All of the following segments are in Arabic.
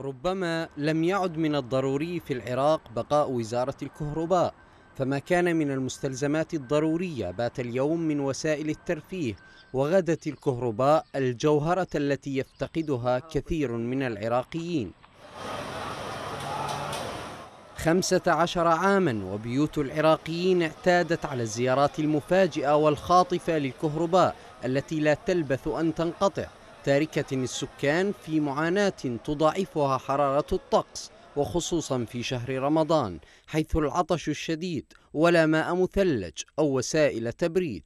ربما لم يعد من الضروري في العراق بقاء وزارة الكهرباء فما كان من المستلزمات الضرورية بات اليوم من وسائل الترفيه وغدت الكهرباء الجوهرة التي يفتقدها كثير من العراقيين خمسة عشر عاما وبيوت العراقيين اعتادت على الزيارات المفاجئة والخاطفة للكهرباء التي لا تلبث أن تنقطع تاركة السكان في معاناة تضاعفها حرارة الطقس وخصوصا في شهر رمضان حيث العطش الشديد ولا ماء مثلج أو وسائل تبريد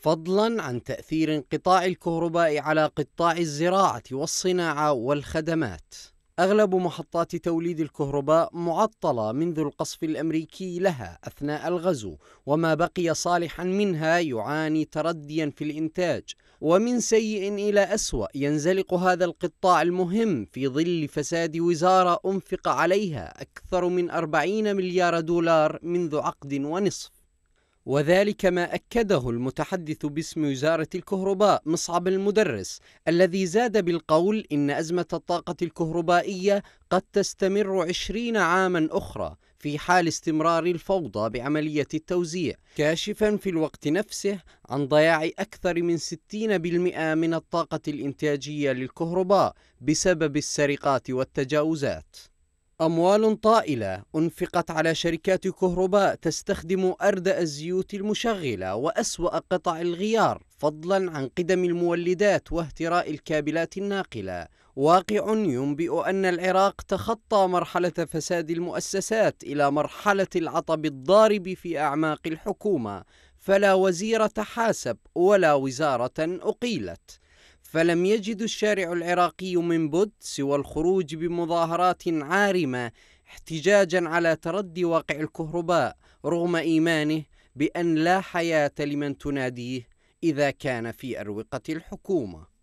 فضلا عن تأثير انقطاع الكهرباء على قطاع الزراعة والصناعة والخدمات أغلب محطات توليد الكهرباء معطلة منذ القصف الأمريكي لها أثناء الغزو وما بقي صالحا منها يعاني ترديا في الإنتاج ومن سيء إلى أسوأ ينزلق هذا القطاع المهم في ظل فساد وزارة أنفق عليها أكثر من 40 مليار دولار منذ عقد ونصف وذلك ما أكده المتحدث باسم وزارة الكهرباء مصعب المدرس الذي زاد بالقول إن أزمة الطاقة الكهربائية قد تستمر عشرين عاما أخرى في حال استمرار الفوضى بعملية التوزيع كاشفا في الوقت نفسه عن ضياع أكثر من 60% من الطاقة الإنتاجية للكهرباء بسبب السرقات والتجاوزات أموال طائلة أنفقت على شركات كهرباء تستخدم أردأ الزيوت المشغلة وأسوأ قطع الغيار فضلا عن قدم المولدات واهتراء الكابلات الناقلة واقع ينبئ أن العراق تخطى مرحلة فساد المؤسسات إلى مرحلة العطب الضارب في أعماق الحكومة فلا وزير تحاسب ولا وزارة أقيلت فلم يجد الشارع العراقي من بد سوى الخروج بمظاهرات عارمة احتجاجا على تردي واقع الكهرباء رغم إيمانه بأن لا حياة لمن تناديه إذا كان في أروقة الحكومة